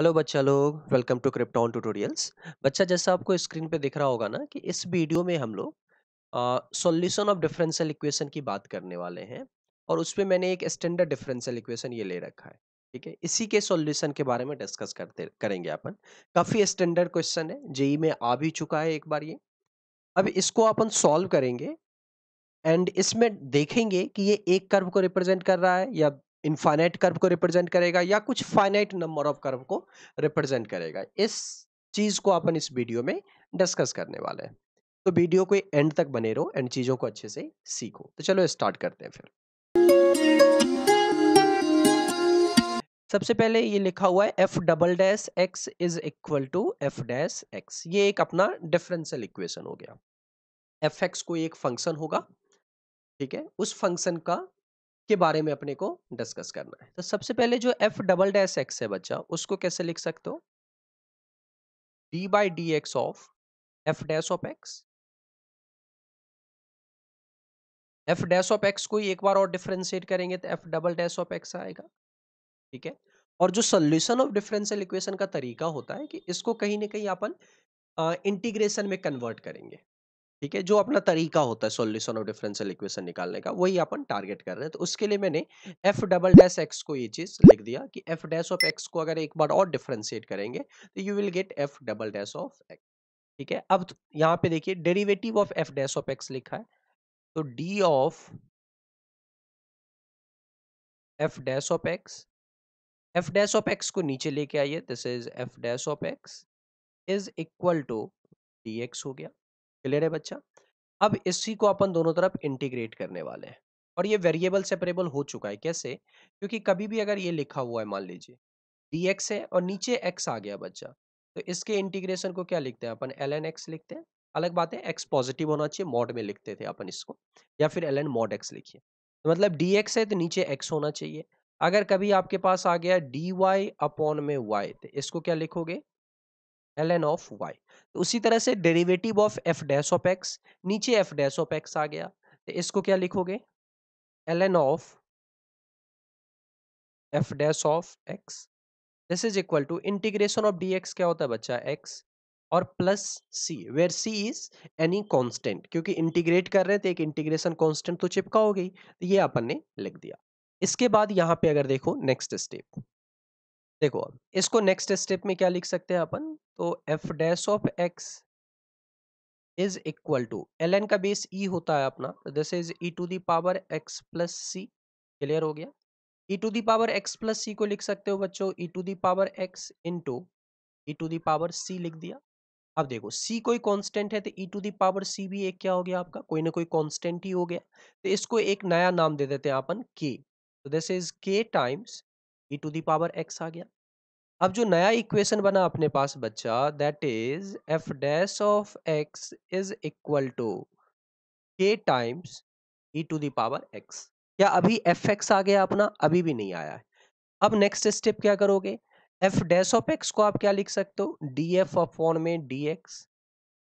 Hello बच्चा लोग welcome to krypton tutorials बच्चा जैसा आपको स्क्रीन पे दिख रहा होगा ना कि इस वीडियो में हम लोग सॉल्यूशन ऑफ डिफरेंशियल इक्वेशन की बात करने वाले हैं और उस पर मैंने एक स्टैंडर्ड डिफरेंशियल इक्वेशन ये ले रखा है ठीक है इसी के सॉल्यूशन के बारे में डिस्कस करते करेंगे अपन काफ़ी स्टैंडर्ड क्वेश्चन है जेई में आ भी चुका है एक बार ये अब इसको अपन सॉल्व करेंगे एंड इसमें देखेंगे कि ये एक कर्व को रिप्रेजेंट कर रहा है या इनफाइनाइट कर्व को रिप्रेजेंट करेगा या कुछ फाइनाइट नंबर ऑफ कर्व को रिप्रेजेंट करेगा इस चीज़ को अपन इस वीडियो में डिस्कस करने वाले हैं तो वीडियो को एंड तक बने रहो एंड चीज़ों को अच्छे से सीखो तो चलो स्टार्ट करते हैं फिर सबसे पहले ये लिखा हुआ है F double dash X is equal to F dash X ये एक अपना डिफरेंशियल इक्वेशन हो गया एफ एक्स कोई एक फंक्शन होगा ठीक है उस फंक्शन का के बारे में अपने को डिस्कस करना है तो सबसे पहले जो एफ डबल डैश एक्स है बच्चा उसको कैसे लिख सकते हो D by D X of F dash of X F dash of X को एक बार और डिफ्रेंशिएट करेंगे तो F double dash of X आएगा ठीक है और जो सोल्यूशन ऑफ डिफरेंशियल इक्वेशन का तरीका होता है कि इसको कहीं ना कहीं अपन इंटीग्रेशन में कन्वर्ट करेंगे ठीक है जो अपना तरीका होता है सोल्यूशन ऑफ डिफरेंशियल इक्वेशन निकालने का वही अपन टारगेट कर रहे हैं तो उसके लिए मैंने एफ डबल डैश एक्स को ये चीज लिख दिया कि एफ डैश ऑफ एक्स को अगर एक बार और डिफ्रेंशिएट करेंगे तो you will get F double dash of X ठीक है अब यहाँ पे देखिए derivative of F dash of X लिखा है तो D of F dash of X F dash of X को नीचे लेके आइए this is F dash of X is equal to D X हो गया क्लियर है बच्चा अब इसी को अपन दोनों तरफ इंटीग्रेट करने वाले हैं और ये वेरिएबल सेपरेबल हो चुका है कैसे क्योंकि कभी भी अगर ये लिखा हुआ है मान लीजिए डी एक्स है और नीचे एक्स आ गया बच्चा तो इसके इंटीग्रेशन को क्या लिखते हैं अपन एल एन एक्स लिखते हैं अलग बात है एक्स पॉजिटिव होना चाहिए मॉड में लिखते थे अपन इसको या फिर एल एन मॉड एक्स लिखिए तो मतलब डी एक्स है तो नीचे एक्स होना चाहिए अगर कभी आपके पास आ गया डी वाई अपॉन में वाई तो इसको क्या लिखोगे एल एन ऑफ वाई उसी तरह से derivative of F dash of X नीचे एफ डैश ऑफ एक्स आ गया तो इसको क्या लिखोगे L N of F dash of X this is equal to integration of D X क्या होता है बच्चा एक्स और plus C where C is any constant क्योंकि इंटीग्रेट कर रहे थे एक इंटीग्रेशन कांस्टेंट तो चिपका हो गई तो ये अपन ने लिख दिया इसके बाद यहाँ पे अगर देखो नेक्स्ट स्टेप देखो अब इसको नेक्स्ट स्टेप में क्या लिख सकते हैं अपन तो F dash of X is equal to L N का बेस ई e होता है अपना दिस तो is E to the power X plus C clear हो गया E to the X plus C को लिख सकते हो बच्चों E to the power X into E to the power C लिख दिया अब देखो c कोई कांस्टेंट है तो e to the power C c भी एक क्या हो गया आपका कोई ना कोई कांस्टेंट ही हो गया तो इसको एक नया नाम दे देते हैं अपन k तो this is k times e to the power X x आ गया अब जो नया इक्वेशन बना अपने पास बच्चा that is F dash of X is equal to K times E to the power X क्या अभी एफ एक्स आ गया अपना अभी भी नहीं आया है अब नेक्स्ट स्टेप क्या करोगे एफ डैश ऑफ एक्स को आप क्या लिख सकते हो डी एफ अपॉन में D X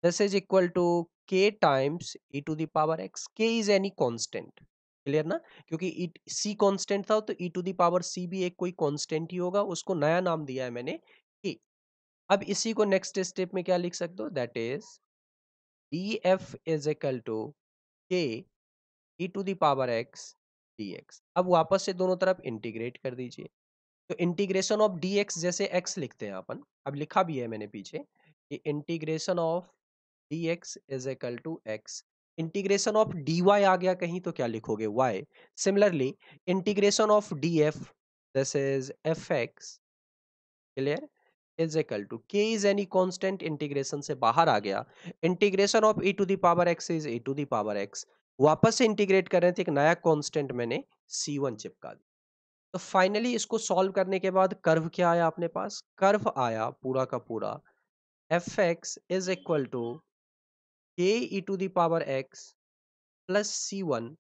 this is equal to K times E to the power X K is any constant clear ना क्योंकि इट सी कांस्टेंट था तो ई टू दी पावर सी भी एक कोई कांस्टेंट ही होगा उसको नया नाम दिया है मैंने ए e. अब इसी को नेक्स्ट स्टेप में क्या लिख सकते हो that is D F is equal to K E to the power X D X अब वापस से दोनों तरफ इंटीग्रेट कर दीजिए तो इंटीग्रेशन ऑफ डी एक्स जैसे एक्स लिखते हैं अपन अब लिखा भी है मैंने पीछे कि integration of D X is equal to X integration of D Y आ गया कहीं तो क्या लिखोगे Y similarly integration of D F this is F X clear is equal to K is any constant integration से बाहर आ गया integration of E to the power X is E to the power X वापस से integrate कर रहे थे एक नया कांस्टेंट मैंने सी वन चिपका दिया तो फाइनली इसको सॉल्व करने के बाद कर्व क्या आया अपने पास कर्व आया पूरा का पूरा F X is equal to K E to the power X plus C one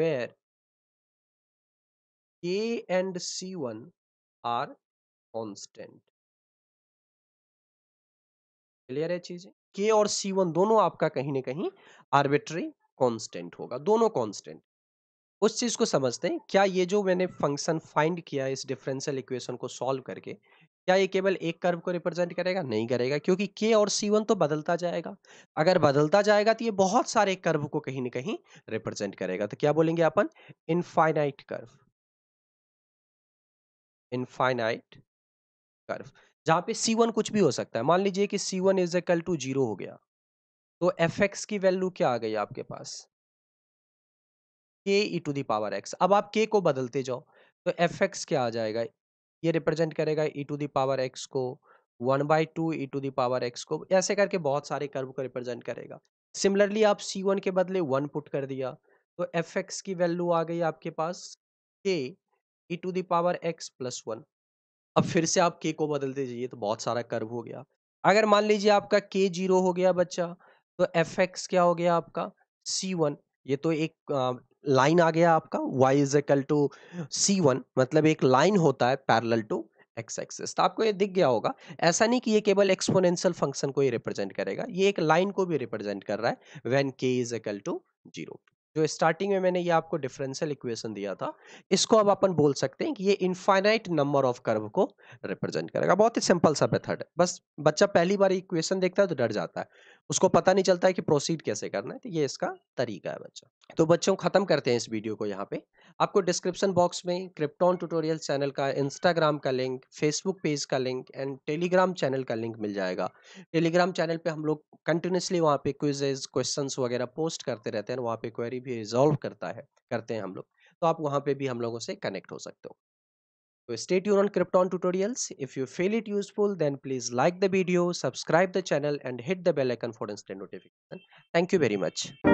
where and C one are constant clear है चीजें के और सी वन दोनों आपका कहीं ना कहीं आर्बिट्री कॉन्स्टेंट होगा दोनों कॉन्स्टेंट उस चीज को समझते हैं क्या ये जो मैंने फंक्शन फाइंड किया इस डिफरेंशियल इक्वेशन को सॉल्व करके क्या ये केवल एक कर्व को रिप्रेजेंट करेगा नहीं करेगा क्योंकि के और सी वन तो बदलता जाएगा अगर बदलता जाएगा तो ये बहुत सारे कर्व को कहीं ना कहीं रिप्रेजेंट करेगा तो क्या बोलेंगे अपन इनफाइनाइट कर्व इनफाइनाइट कर्व जहां पे सी वन कुछ भी हो सकता है मान लीजिए कि C one is equal to zero हो गया तो एफ एक्स की वैल्यू क्या आ गई आपके पास K E to the power x अब आप के को बदलते जाओ तो एफ एक्स क्या आ जाएगा ये रिप्रेजेंट करेगा E to the power X को one by two E to the power X को ऐसे करके बहुत सारे कर्व को रिप्रेजेंट करेगा सिमिलरली आप सी वन के बदले वन पुट कर दिया तो एफ एक्स की वैल्यू आ गई आपके पास K E to the power X plus one अब फिर से आप के को बदल दीजिए तो बहुत सारा कर्व हो गया अगर मान लीजिए आपका के जीरो हो गया बच्चा तो एफ एक्स क्या हो गया आपका सी वन ये तो एक लाइन आ गया आपका y is equal to C one मतलब एक लाइन होता है पैरल टू एक्स एक्सेस तो आपको ये दिख गया होगा ऐसा नहीं कि ये केवल एक्सपोनेंशियल फंक्शन को ही रिप्रेजेंट करेगा ये एक लाइन को भी रिप्रेजेंट कर रहा है when k is equal to zero जो स्टार्टिंग में मैंने ये आपको डिफरेंशियल इक्वेशन दिया था इसको अब अपन बोल सकते हैं कि ये इनफाइनाइट नंबर ऑफ कर्व को रिप्रेजेंट करेगा बहुत ही सिंपल सा मेथड है बस बच्चा पहली बार इक्वेशन देखता है तो डर जाता है उसको पता नहीं चलता है कि प्रोसीड कैसे करना है तो ये इसका तरीका है बच्चा तो बच्चों खत्म करते हैं इस वीडियो को यहाँ पे आपको डिस्क्रिप्शन बॉक्स में क्रिप्टॉन ट्यूटोरियल चैनल का इंस्टाग्राम का लिंक फेसबुक पेज का लिंक एंड टेलीग्राम चैनल का लिंक मिल जाएगा टेलीग्राम चैनल पे हम लोग कंटिन्यूसली वहाँ पे क्विजेज क्वेश्चन वगैरह पोस्ट करते रहते हैं वहाँ पे क्वेरी भी रिजॉल्व करता है करते हैं हम लोग तो आप वहाँ पे भी हम लोगों से कनेक्ट हो सकते हो तो स्टेट यून on Krypton tutorials. If you feel it useful then please like the video subscribe the channel and hit the bell for instant notification thank you very much